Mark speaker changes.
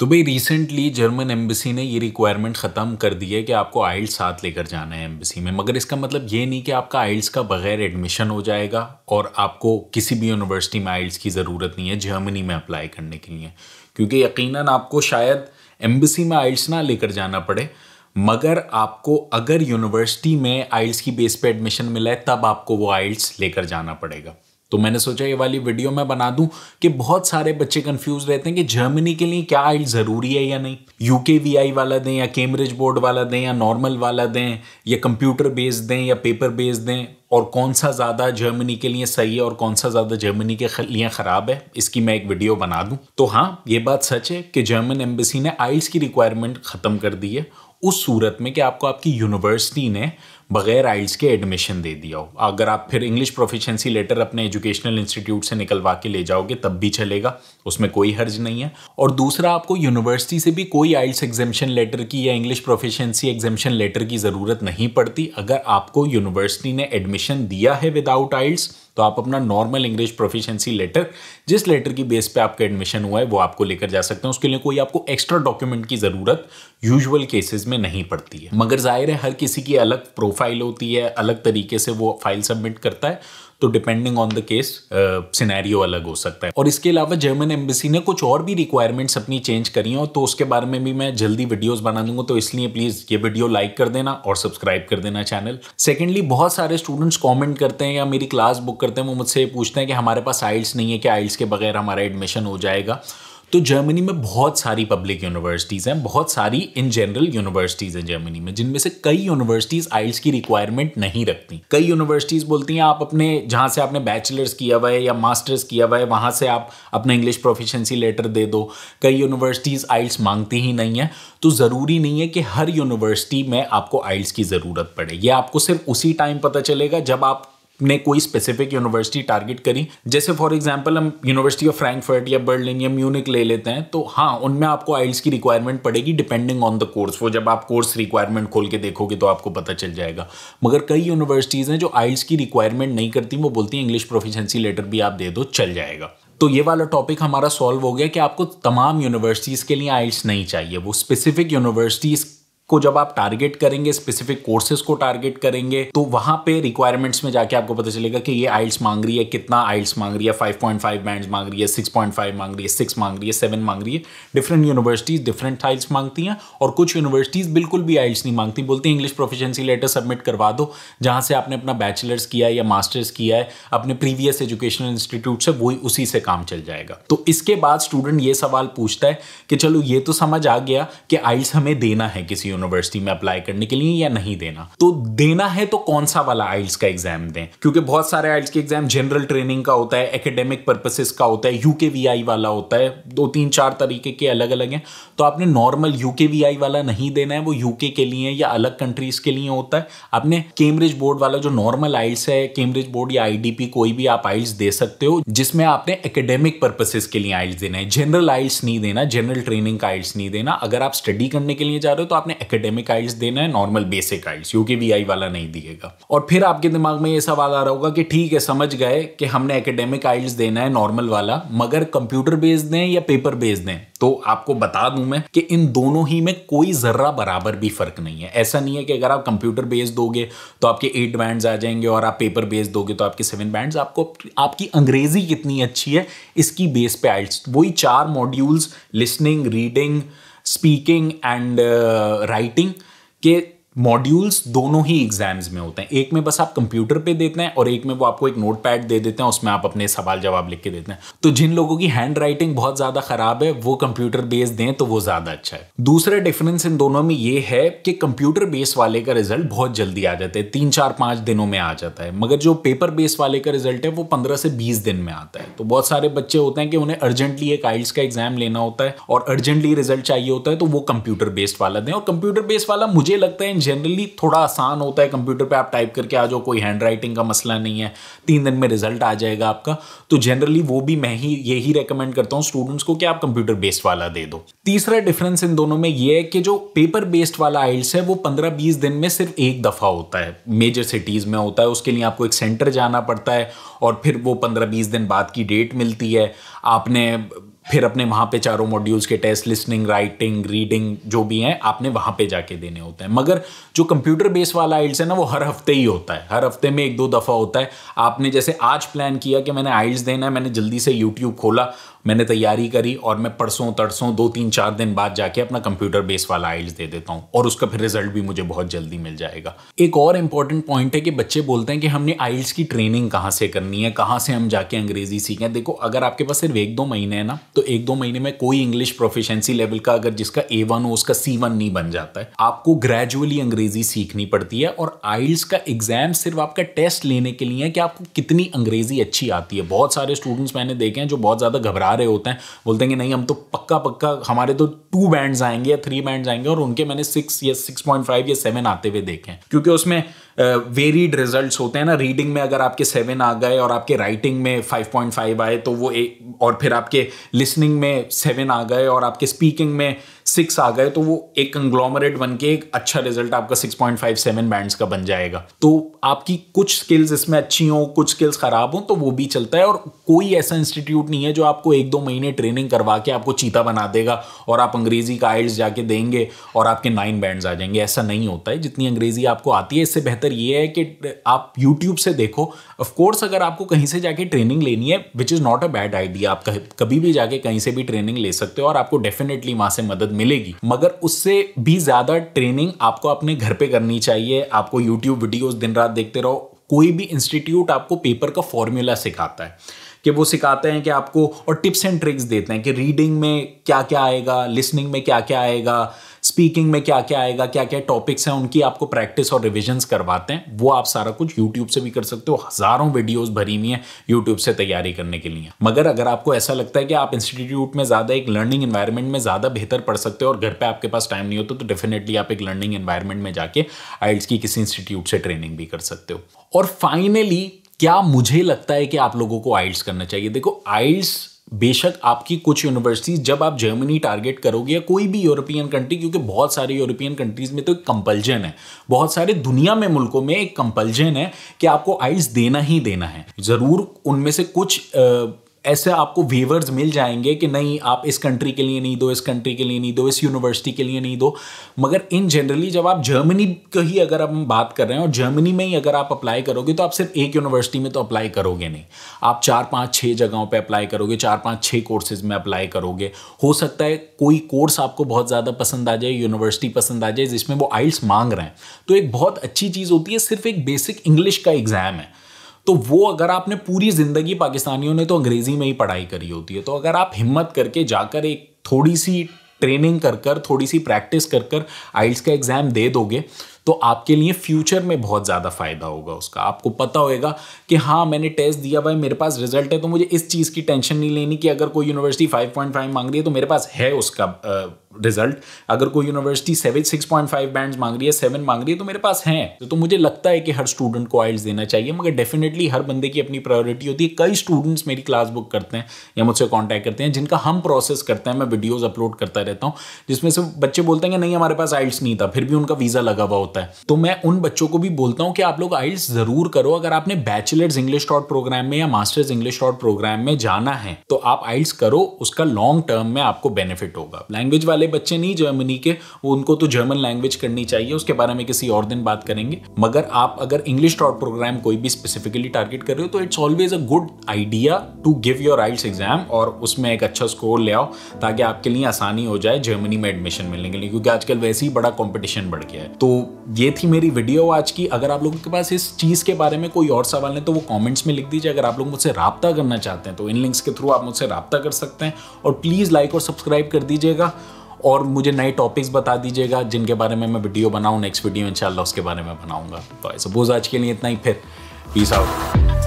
Speaker 1: तो भाई recently German embassy ने ये रिक्वायरमेंट ख़त्म कर दी है कि आपको आइल्स साथ लेकर जाना है एम्बेसी में मगर इसका मतलब ये नहीं कि आपका आइल्स का बगैर एडमिशन हो जाएगा और आपको किसी भी यूनिवर्सिटी में आइल्स की ज़रूरत नहीं है जर्मनी में अप्लाई करने के लिए क्योंकि यकीनन आपको शायद एम्बेसी में आइल्स ना लेकर जाना पड़े मगर आपको अगर यूनिवर्सिटी में आइल्स की बेस पर एडमिशन मिला है तब आपको वो आइल्स लेकर जाना पड़ेगा तो मैंने सोचा ये वाली वीडियो मैं बना दूं कि बहुत सारे बच्चे कंफ्यूज रहते हैं कि जर्मनी के लिए क्या आइल ज़रूरी है या नहीं यूके वीआई वाला दें या कैम्ब्रिज बोर्ड वाला दें या नॉर्मल वाला दें या कंप्यूटर बेस्ड दें या पेपर बेस्ड दें और कौन सा ज़्यादा जर्मनी के लिए सही है और कौन सा ज़्यादा जर्मनी के लिए ख़राब है इसकी मैं एक वीडियो बना दूं तो हाँ ये बात सच है कि जर्मन एम्बेसी ने आइल्स की रिक्वायरमेंट ख़त्म कर दी है उस सूरत में कि आपको आपकी यूनिवर्सिटी ने बगैर आइल्स के एडमिशन दे दिया हो अगर आप फिर इंग्लिश प्रोफिशेंसी लेटर अपने एजुकेशनल इंस्टीट्यूट से निकलवा के ले जाओगे तब भी चलेगा उसमें कोई हर्ज नहीं है और दूसरा आपको यूनिवर्सिटी से भी कोई आइल्स एग्जामेशन लेटर की या इंग्लिश प्रोफिशेंसी एग्जामेशन लेटर की ज़रूरत नहीं पड़ती अगर आपको यूनिवर्सिटी ने एडमिशन दिया है विदाउट आइल्स तो आप अपना नॉर्मल इंग्लिश प्रोफिशेंसी लेटर जिस लेटर की बेस पे आपका एडमिशन हुआ है वो आपको लेकर जा सकते हैं उसके लिए कोई आपको एक्स्ट्रा डॉक्यूमेंट की ज़रूरत यूजुअल केसेस में नहीं पड़ती है मगर जाहिर है हर किसी की अलग प्रोफाइल होती है अलग तरीके से वो फाइल सबमिट करता है तो depending on the case scenario अलग हो सकता है और इसके अलावा जर्मन एम्बेसी ने कुछ और भी रिक्वायरमेंट्स अपनी चेंज करी हैं तो उसके बारे में भी मैं जल्दी वीडियोस बना दूंगा तो इसलिए प्लीज़ ये वीडियो लाइक कर देना और सब्सक्राइब कर देना चैनल सेकेंडली बहुत सारे स्टूडेंट्स कॉमेंट करते हैं या मेरी क्लास बुक करते हैं वो मुझसे पूछते हैं कि हमारे पास आइल्स नहीं है कि आइल्स के बगैर हमारा एडमिशन हो जाएगा तो जर्मनी में बहुत सारी पब्लिक यूनिवर्सिटीज़ हैं बहुत सारी इन जनरल यूनिवर्सिटीज़ हैं जर्मनी में जिनमें से कई यूनिवर्सिटीज़ आइल्स की रिक्वायरमेंट नहीं रखती कई यूनिवर्सिटीज़ बोलती हैं आप अपने जहाँ से आपने बैचलर्स किया हुआ है या मास्टर्स किया हुआ है वहाँ से आप अपना इंग्लिश प्रोफिशेंसी लेटर दे दो कई यूनिवर्सिटीज़ आइल्स मांगती ही नहीं है तो ज़रूरी नहीं है कि हर यूनिवर्सिटी में आपको आइल्स की ज़रूरत पड़े ये आपको सिर्फ उसी टाइम पता चलेगा जब आप ने कोई स्पेसिफिक यूनिवर्सिटी टारगेट करी जैसे फॉर एग्जांपल हम यूनिवर्सिटी ऑफ फ्रैंकफर्ट या बर्लिन या म्यूनिक ले लेते हैं तो हाँ उनमें आपको आइल्स की रिक्वायरमेंट पड़ेगी डिपेंडिंग ऑन द कोर्स वो जब आप कोर्स रिक्वायरमेंट खोल के देखोगे तो आपको पता चल जाएगा मगर कई यूनिवर्सिटीज़ हैं जो आइल्स की रिक्वायरमेंट नहीं करती वो बोलती हैं इंग्लिश प्रोफिशेंसी लेटर भी आप दे दो चल जाएगा तो ये वाला टॉपिक हमारा सॉल्व हो गया कि आपको तमाम यूनिवर्सिटीज़ के लिए आइल्स नहीं चाहिए वो स्पेसिफिक यूनिवर्सिटीज़ को जब आप टारगेट करेंगे स्पेसिफिक कोर्सेज को टारगेट करेंगे तो वहां पे रिक्वायरमेंट्स में जाके आपको पता चलेगा कि ये आइल्स मांग रही है कितना आइल्स मांग रही है 5.5 बैंड मांग रही है 6.5 मांग रही है सिक्स मांग रही है सेवन मांग रही है डिफरेंट यूनिवर्सिटीज डिफरेंट आइल्स मांगती हैं और कुछ यूनिवर्सिटीज बिल्कुल भी आइल्स नहीं मांगती बोलती इंग्लिश प्रोफिशेंसी लेटर सबमिट करवा दो जहां से आपने अपना बैचलर्स किया है या मास्टर्स किया है अपने प्रीवियस एजुकेशनल इंस्टीट्यूट से वही उसी से काम चल जाएगा तो इसके बाद स्टूडेंट ये सवाल पूछता है कि चलो ये तो समझ आ गया कि आइल्स हमें देना है किसी यूनिवर्सिटी में अप्लाई करने के लिए या नहीं देना तो देना है तो कौन सा वाला आइल्स का एग्जाम दें क्योंकि बहुत सारे आइल्स के एग्जाम जनरल ट्रेनिंग का होता है एकेडेमिक पर्पसेस का होता है यूके वी वाला होता है दो तीन चार तरीके के अलग अलग हैं तो आपने नॉर्मल यूके वी वाला नहीं देना है वो यूके के लिए या अलग कंट्रीज के लिए होता है आपने केम्ब्रिज बोर्ड वाला जो नॉर्मल आइल्स है केम्ब्रिज बोर्ड या आई कोई भी आप आइल्स दे सकते हो जिसमें आपने एकेडेमिक पर्पसेस के लिए आइल्स देना है जनरल आइल्स नहीं देना जनरल ट्रेनिंग का आइल्स नहीं देना अगर आप स्टडी करने के लिए जा रहे हो तो आपने एकेडेमिक आइल्स देना है normal basic IELTS U K V I वाला नहीं दिएगा और फिर आपके दिमाग में ये सवाल आ रहा होगा कि ठीक है समझ गए कि हमने एकेडेमिक आइल्स देना है नॉर्मल वाला मगर कंप्यूटर बेस्ड दें या पेपर बेस्ड दें तो आपको बता दूं मैं कि इन दोनों ही में कोई ज़र्रा बराबर भी फ़र्क नहीं है ऐसा नहीं है कि अगर आप कंप्यूटर बेस्ड दोगे तो आपके एट बैंड्स आ जाएंगे और आप पेपर बेस्ड दोगे तो आपके सेवन बैंड्स आपको आपकी अंग्रेज़ी कितनी अच्छी है इसकी बेस पे आइट्स वही चार modules listening reading speaking and writing के मॉड्यूल्स दोनों ही एग्जाम्स में होते हैं एक में बस आप कंप्यूटर पे देते हैं और एक में वो आपको एक नोट पैड दे देते हैं उसमें आप अपने सवाल जवाब लिख के देते हैं तो जिन लोगों की हैंड राइटिंग बहुत ज़्यादा ख़राब है वो कंप्यूटर बेस्ड दें तो वो ज़्यादा अच्छा है दूसरा डिफरेंस इन दोनों में ये है कि कंप्यूटर बेस वाले का रिजल्ट बहुत जल्दी आ जाता है तीन चार पांच दिनों में आ जाता है मगर जो पेपर बेस वाले का रिजल्ट है वो पंद्रह से बीस दिन में आता है तो बहुत सारे बच्चे होते हैं कि उन्हें अर्जेंटली एक आइल्स का एग्जाम लेना होता है और अर्जेंटली रिजल्ट चाहिए होता है तो वो कंप्यूटर बेस्ड वाला दें और कंप्यूटर बेस्ड वाला मुझे लगता है जनरली थोड़ा आसान होता है कंप्यूटर पे आप टाइप करके आ जाओ कोई हैंड राइटिंग का मसला नहीं है तीन दिन में रिजल्ट आ जाएगा आपका तो जनरली वो भी मैं ही यही रेकमेंड करता हूँ स्टूडेंट्स को कि आप कंप्यूटर बेस्ड वाला दे दो तीसरा डिफरेंस इन दोनों में ये है कि जो पेपर बेस्ड वाला आइल्स है वो पंद्रह बीस दिन में सिर्फ एक दफ़ा होता है मेजर सिटीज़ में होता है उसके लिए आपको एक सेंटर जाना पड़ता है और फिर वो पंद्रह बीस दिन बाद की डेट मिलती है आपने फिर अपने वहाँ पे चारों मॉड्यूल्स के टेस्ट लिसनिंग राइटिंग रीडिंग जो भी हैं आपने वहाँ पे जाके देने होते हैं मगर जो कंप्यूटर बेस वाला आइल्स है ना वो हर हफ्ते ही होता है हर हफ्ते में एक दो दफ़ा होता है आपने जैसे आज प्लान किया कि मैंने आइल्स देना है मैंने जल्दी से यूट्यूब खोला मैंने तैयारी करी और मैं परसों तरसों दो तीन चार दिन बाद जाके अपना कंप्यूटर बेस वाला आइल्स दे देता हूँ और उसका फिर रिजल्ट भी मुझे बहुत जल्दी मिल जाएगा एक और इंपॉर्टेंट पॉइंट है कि बच्चे बोलते हैं कि हमने आइल्स की ट्रेनिंग कहाँ से करनी है कहाँ से हम जाके अंग्रेजी सीखें देखो अगर आपके पास सिर्फ एक दो महीने है ना तो एक दो महीने में कोई इंग्लिश प्रोफिशेंसी लेवल का अगर जिसका ए वन हो उसका सी वन नहीं बन जाता है आपको ग्रेजुअली अंग्रेजी सीखनी पड़ती है और आइल्स का एग्जाम सिर्फ आपका टेस्ट लेने के लिए है कि आपको कितनी अंग्रेजी अच्छी आती है बहुत सारे स्टूडेंट्स मैंने देखे हैं जो बहुत ज़्यादा घबरा रहे होते हैं बोलते हैं कि नहीं हम तो पक्का पक्का हमारे तो टू बैंड्स आएंगे या थ्री बैंड्स आएंगे और उनके मैंने सिक्स या सिक्स पॉइंट फाइव या सेवन आते हुए देखे हैं क्योंकि उसमें वेरीड uh, रिजल्ट होते हैं ना रीडिंग में अगर आपके सेवन आ गए और आपके राइटिंग में फाइव पॉइंट फाइव आए तो वो ए, और फिर आपके लिसनिंग में सेवन आ गए और आपके स्पीकिंग में सिक्स आ गए तो वो एक कंग्लोमरेट बन के एक अच्छा रिजल्ट आपका six point five seven band का बन जाएगा तो आपकी कुछ स्किल्स इसमें अच्छी हों कुछ स्किल्स खराब हों तो वो भी चलता है और कोई ऐसा इंस्टीट्यूट नहीं है जो आपको एक दो महीने ट्रेनिंग करवा के आपको चीता बना देगा और आप अंग्रेजी का आइल्स जाके देंगे और आपके नाइन बैंड्स आ जाएंगे ऐसा नहीं होता है जितनी अंग्रेजी आपको आती है इससे बेहतर ये है कि आप यूट्यूब से देखो ऑफकोर्स अगर आपको कहीं से जाके ट्रेनिंग लेनी है which is not a bad idea आप कभी भी जाके कहीं से भी ट्रेनिंग ले सकते हो और आपको डेफिनेटली वहाँ से मदद मिलेगी मगर उससे भी ज्यादा ट्रेनिंग आपको अपने घर पे करनी चाहिए आपको यूट्यूब वीडियोस दिन रात देखते रहो कोई भी इंस्टीट्यूट आपको पेपर का फॉर्मूला सिखाता है कि वो सिखाते हैं कि आपको और टिप्स एंड ट्रिक्स देते हैं कि रीडिंग में क्या क्या आएगा लिसनिंग में क्या क्या आएगा स्पीकिंग में क्या क्या आएगा क्या क्या टॉपिक्स हैं उनकी आपको प्रैक्टिस और रिविजन्स करवाते हैं वो आप सारा कुछ यूट्यूब से भी कर सकते हो हज़ारों वीडियोज भरी हुई हैं यूट्यूब से तैयारी करने के लिए मगर अगर आपको ऐसा लगता है कि आप इंस्टीट्यूट में ज़्यादा एक लर्निंग इन्वायरमेंट में ज़्यादा बेहतर पढ़ सकते हो और घर पर आपके पास टाइम नहीं होता तो डेफिनेटली आप एक लर्निंग इन्वायरमेंट में जाके आइल्स की किसी इंस्टीट्यूट से ट्रेनिंग भी कर सकते हो और फाइनली क्या मुझे लगता है कि आप लोगों को आइल्स करना चाहिए देखो आइल्स बेशक आपकी कुछ यूनिवर्सिटीज जब आप जर्मनी टारगेट करोगे या कोई भी यूरोपियन कंट्री क्योंकि बहुत सारे यूरोपियन कंट्रीज में तो एक कंपल्जन है बहुत सारे दुनिया में मुल्कों में एक कंपल्जन है कि आपको आइल्स देना ही देना है ज़रूर उनमें से कुछ आ, ऐसे आपको वेवर्स मिल जाएंगे कि नहीं आप इस कंट्री के लिए नहीं दो इस कंट्री के लिए नहीं दो इस यूनिवर्सिटी के लिए नहीं दो मगर इन जनरली जब आप जर्मनी का ही अगर हम बात कर रहे हैं और जर्मनी में ही अगर आप अप्लाई करोगे तो आप सिर्फ एक यूनिवर्सिटी में तो अप्लाई करोगे नहीं आप चार पाँच छः जगहों पर अप्लाई करोगे चार पाँच छः कोर्सेज में अप्लाई करोगे हो सकता है कोई कोर्स आपको बहुत ज़्यादा पसंद आ जाए यूनिवर्सिटी पसंद आ जाए जिसमें वो आइल्स मांग रहे हैं तो एक बहुत अच्छी चीज़ होती है सिर्फ एक बेसिक इंग्लिश का एग्ज़ाम है तो वो अगर आपने पूरी ज़िंदगी पाकिस्तानियों ने तो अंग्रेज़ी में ही पढ़ाई करी होती है तो अगर आप हिम्मत करके जाकर एक थोड़ी सी ट्रेनिंग कर कर थोड़ी सी प्रैक्टिस कर कर आइल्स का एग्ज़ाम दे दोगे तो आपके लिए फ्यूचर में बहुत ज़्यादा फ़ायदा होगा उसका आपको पता होएगा कि हाँ मैंने टेस्ट दिया भाई मेरे पास रिजल्ट है तो मुझे इस चीज़ की टेंशन नहीं लेनी कि अगर कोई यूनिवर्सिटी 5.5 मांग रही है तो मेरे पास है उसका आ, रिजल्ट अगर कोई university seven six point five band मांग रही है सेवन मांग रही है तो मेरे पास है तो, तो मुझे लगता है कि हर स्टूडेंट को आइल्स देना चाहिए मगर डेफिनेटली हर बंदे की अपनी प्रायोरिटी होती है कई स्टूडेंट्स मेरी क्लास बुक करते हैं या मुझसे कॉन्टैक्ट करते हैं जिनका हम प्रोसेस करते हैं मैं वीडियोज अपलोड करता रहता हूँ जिसमें से बच्चे बोलते हैं कि नहीं हमारे पास आइल्स नहीं था फिर भी उनका वीज़ा लगा हुआ होता है तो मैं उन बच्चों को भी बोलता हूँ कि आप लोग आइल्स ज़रूर करो अगर आपने बैचलर्स इंग्लिश डॉट प्रोग्राम में या मास्टर्स इंग्लिश डॉट प्रोग्राम में जाना है तो आप आइल्स करो उसका लॉन्ग टर्म में आपको बेनिफिट होगा लैंग्वेज वाला वाले बच्चे नहीं जर्मनी के वो उनको तो जर्मन लैंग्वेज करनी चाहिए उसके बारे में किसी और दिन बात करेंगे मगर आप अगर इंग्लिश टॉट प्रोग्राम कोई भी स्पेसिफिकली टारगेट कर रहे हो तो it's always a good idea to give your IELTS exam और उसमें एक अच्छा स्कोर ले आओ ताकि आपके लिए आसानी हो जाए जर्मनी में एडमिशन मिलने के लिए क्योंकि आजकल वैसे ही बड़ा कॉम्पिटिशन बढ़ गया है तो ये थी मेरी वीडियो आज की अगर आप लोगों के पास इस चीज़ के बारे में कोई और सवाल है तो वो कॉमेंट्स में लिख दीजिए अगर आप लोग मुझसे रबता करना चाहते हैं तो इन लिंक्स के थ्रू आप मुझसे रबता कर सकते हैं और प्लीज़ लाइक और सब्सक्राइब कर दीजिएगा और मुझे नए टॉपिक्स बता दीजिएगा जिनके बारे में मैं वीडियो बनाऊँ नेक्स्ट वीडियो इंशाल्लाह उसके बारे में बनाऊँगा तो आई सपोज आज के लिए इतना ही फिर पीस आउट